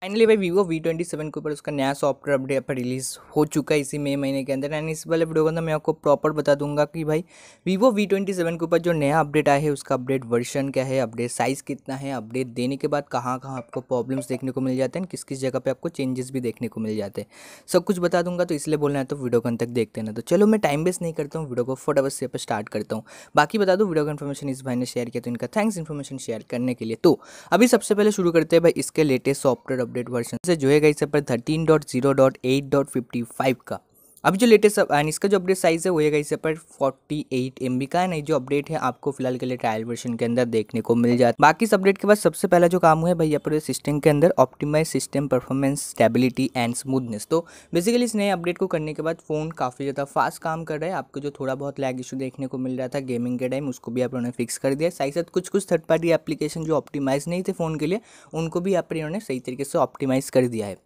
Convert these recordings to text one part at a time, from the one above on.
finally भाई Vivo V twenty seven के ऊपर उसका नया सॉफ्टवेयर अपडेट पर रिलीज़ हो चुका है इसी मई महीने के अंदर एंड इस वाले वीडियो के अंदर मैं आपको प्रॉपर बता दूंगा कि भाई वीवो वी ट्वेंटी सेवन के ऊपर जो नया अपडेट आया है उसका अपडेट वर्जन क्या है अपडेट साइज़ कितना है अपडेट देने के बाद कहाँ कहाँ आपको प्रॉब्लम्स देखने को मिल जाते हैं किस किस जगह पर आपको चेंजेस भी देखने को मिल जाते हैं सब कुछ बता दूंगा तो इसलिए बोलना है तो वीडियो को तक देखते ना तो चलो मैं टाइम वेस्ट नहीं करता हूँ वीडियो को फटाफट से पर स्टार्ट करता हूँ बाकी बता दूँ वीडियो का इन्फॉर्मेशन इस भाई ने शेयर किया तो इनका थैंक्स इन्फॉर्मेशन शेयर करने के लिए तो अभी सबसे पहले शुरू करते हैं भाई इसके लेटेस्ट सॉफ्टवेयर अपडेट वर्जन से जो है गाइस पर thirteen dot zero dot eight dot fifty five का अभी जो लेटेस्ट एंड इसका जो अपडेट साइज़ है वो है इस पर 48 बी का है नहीं जो अपडेट है आपको फिलहाल के लिए ट्रायल वर्जन के अंदर देखने को मिल जाता है बाकी इस अपडेट के बाद सबसे पहला जो काम हुआ है भाई यहाँ पर सिस्टम के अंदर optimise system performance stability and smoothness तो बेसिकली इस नए अपडेट को करने के बाद फ़ोन काफ़ी ज़्यादा फास्ट काम कर रहा है आपको जो थोड़ा बहुत लैग इशू देखने को मिल रहा था गेमिंग के टाइम उसको भी आप उन्होंने फिक्स कर दिया साथ साथ कुछ कुछ थर्ड पार्टी एप्लीकेशन जो ऑप्टिमाइज नहीं थे फ़ोन के लिए उनको भी यहाँ पर इन्होंने सही तरीके से ऑप्टिमाइज़ कर दिया है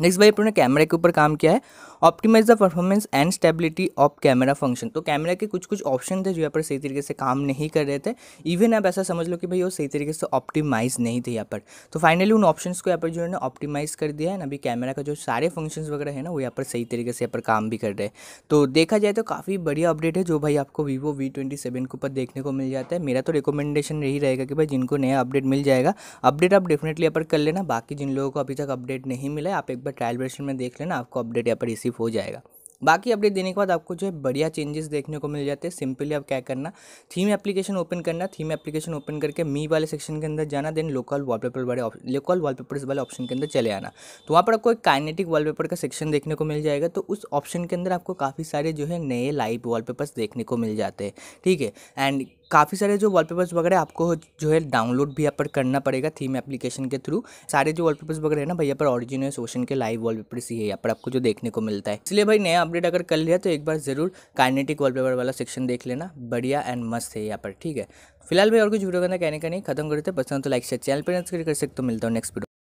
नेक्स्ट भाई अपने कैमरे के ऊपर काम किया है optimise the performance and stability of camera function तो कैमरा के कुछ कुछ ऑप्शन थे जो यहाँ पर सही तरीके से काम नहीं कर रहे थे इवन आप ऐसा समझ लो कि भाई वो सही तरीके से ऑप्टिमाइज नहीं थे यहाँ पर तो फाइनली उन ऑप्शन को यहाँ पर जो है ना ऑप्टिमाइज कर दिया है ना अभी कैमरा का जो सारे फंक्शन वगैरह है ना वो यहाँ पर सही तरीके से यहाँ पर काम भी कर रहे हैं तो देखा जाए तो काफ़ी बढ़िया अपडेट है जो भाई आपको वीवो वी ट्वेंटी सेवन के ऊपर देखने को मिल जाता है मेरा तो रिकमेंडेशन यही रहेगा कि भाई जिनको नया अपडेट मिल जाएगा अपडेट आप डेफिनेटली यहाँ पर कर लेना बाकी जिन लोगों को अभी तक अपडेट नहीं मिला आप एक बार ट्रायल वर्जन में देख लेना आपको अपडेट यहाँ पर रिसीव हो जाएगा बाकी अपडेट देने के बाद आपको जो है बढ़िया चेंजेस देखने को मिल जाते हैं सिंपली अब क्या करना थीम एप्लीकेशन ओपन करना थीम एप्लीकेशन ओपन करके मी वाले सेक्शन के अंदर जाना देन लोकल वॉलपेपर वाले लोकल वॉलपेपर्स वाले ऑप्शन के अंदर चले आना तो वहाँ पर आपको एक काइनेटिक वॉलपेपर का सेक्शन देखने को मिल जाएगा तो उस ऑप्शन के अंदर आपको काफ़ी सारे जो है नए लाइव वॉलपेपर्स देखने को मिल जाते हैं ठीक है एंड काफ़ी सारे जो वॉलपेपर्स वगैरह आपको जो है डाउनलोड भी यहाँ पर करना पड़ेगा थीम एप्लीकेशन के थ्रू सारे जो वॉलपेपर्स वगैरह है ना भाई यहाँ पर ऑरिजिनल सोशन के लाइव वॉलपेपर्स ही है यहाँ पर आपको जो देखने को मिलता है इसलिए भाई नया अपडेट अगर कर लिया तो एक बार ज़रूर काइनेटिक वॉलपेपर वाला सेक्शन देख लेना बढ़िया एंड मस्त है यहाँ पर ठीक है फिलहाल भाई और कुछ वीडियो करना कहने का नहीं खत्म करते पसंद तो लाइक शेयर चैनल पर कर सकते तो मिलता हूँ नेक्स्ट वीडियो